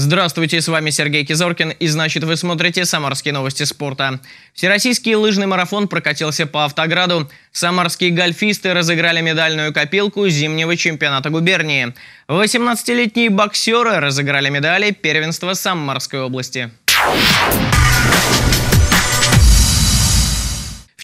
Здравствуйте, с вами Сергей Кизоркин, и значит вы смотрите «Самарские новости спорта». Всероссийский лыжный марафон прокатился по Автограду. Самарские гольфисты разыграли медальную копилку зимнего чемпионата губернии. 18-летние боксеры разыграли медали первенства Самарской области.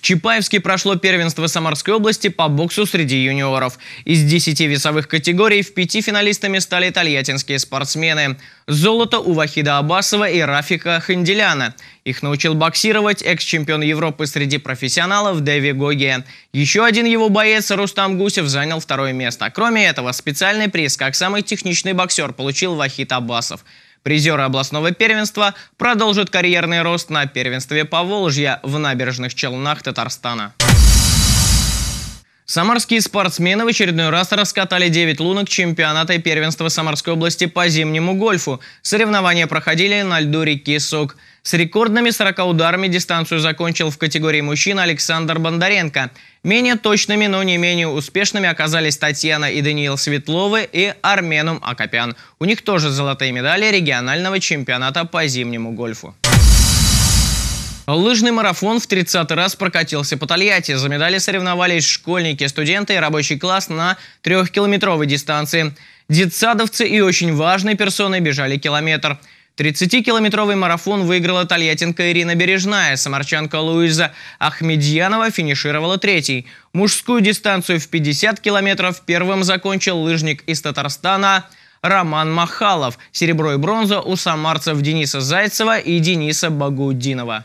Чапаевске прошло первенство Самарской области по боксу среди юниоров. Из 10 весовых категорий в пяти финалистами стали итальянские спортсмены. Золото у Вахида Абасова и Рафика Ханделяна. Их научил боксировать экс-чемпион Европы среди профессионалов Дэви Гоге. Еще один его боец Рустам Гусев занял второе место. Кроме этого, специальный приз как самый техничный боксер получил Вахид Абасов – Призеры областного первенства продолжат карьерный рост на первенстве Поволжья в набережных Челнах Татарстана. Самарские спортсмены в очередной раз раскатали 9 лунок чемпионата и первенства Самарской области по зимнему гольфу. Соревнования проходили на льду реки Сок. С рекордными 40 ударами дистанцию закончил в категории мужчин Александр Бондаренко. Менее точными, но не менее успешными оказались Татьяна и Даниил Светловы и Арменум Акопян. У них тоже золотые медали регионального чемпионата по зимнему гольфу. Лыжный марафон в 30 раз прокатился по Тольятти. За медали соревновались школьники, студенты и рабочий класс на трехкилометровой дистанции. Детсадовцы и очень важные персоны бежали километр. 30-километровый марафон выиграла тольяттинка Ирина Бережная. Самарчанка Луиза Ахмедьянова финишировала третий. Мужскую дистанцию в 50 километров первым закончил лыжник из Татарстана Роман Махалов. Серебро и бронза у самарцев Дениса Зайцева и Дениса Багудинова.